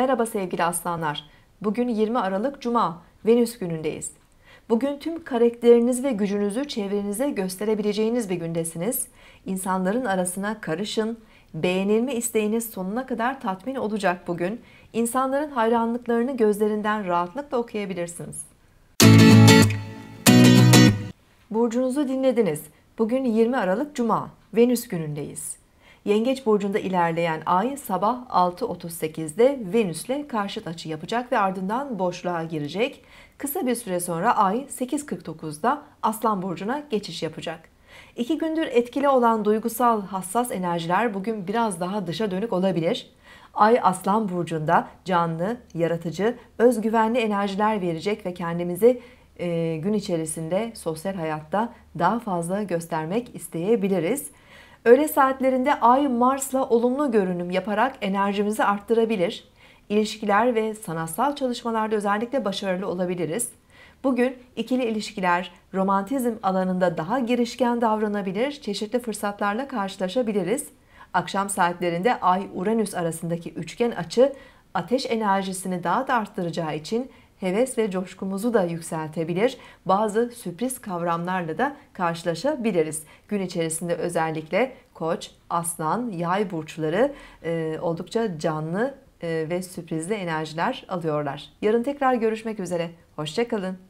Merhaba sevgili aslanlar. Bugün 20 Aralık Cuma, Venüs günündeyiz. Bugün tüm karakteriniz ve gücünüzü çevrenize gösterebileceğiniz bir gündesiniz. İnsanların arasına karışın. Beğenilme isteğiniz sonuna kadar tatmin olacak bugün. İnsanların hayranlıklarını gözlerinden rahatlıkla okuyabilirsiniz. Burcunuzu dinlediniz. Bugün 20 Aralık Cuma, Venüs günündeyiz. Yengeç burcunda ilerleyen ay sabah 6.38'de Venüs'le karşıt açı yapacak ve ardından boşluğa girecek. Kısa bir süre sonra ay 8.49'da Aslan burcuna geçiş yapacak. İki gündür etkili olan duygusal hassas enerjiler bugün biraz daha dışa dönük olabilir. Ay Aslan burcunda canlı, yaratıcı, özgüvenli enerjiler verecek ve kendimizi e, gün içerisinde sosyal hayatta daha fazla göstermek isteyebiliriz. Öğle saatlerinde Ay Mars'la olumlu görünüm yaparak enerjimizi arttırabilir. İlişkiler ve sanatsal çalışmalarda özellikle başarılı olabiliriz. Bugün ikili ilişkiler, romantizm alanında daha girişken davranabilir, çeşitli fırsatlarla karşılaşabiliriz. Akşam saatlerinde Ay-Uranüs arasındaki üçgen açı ateş enerjisini daha da arttıracağı için heves ve coşkumuzu da yükseltebilir. Bazı sürpriz kavramlarla da karşılaşabiliriz. Gün içerisinde özellikle koç, aslan, yay burçları e, oldukça canlı e, ve sürprizli enerjiler alıyorlar. Yarın tekrar görüşmek üzere. Hoşçakalın.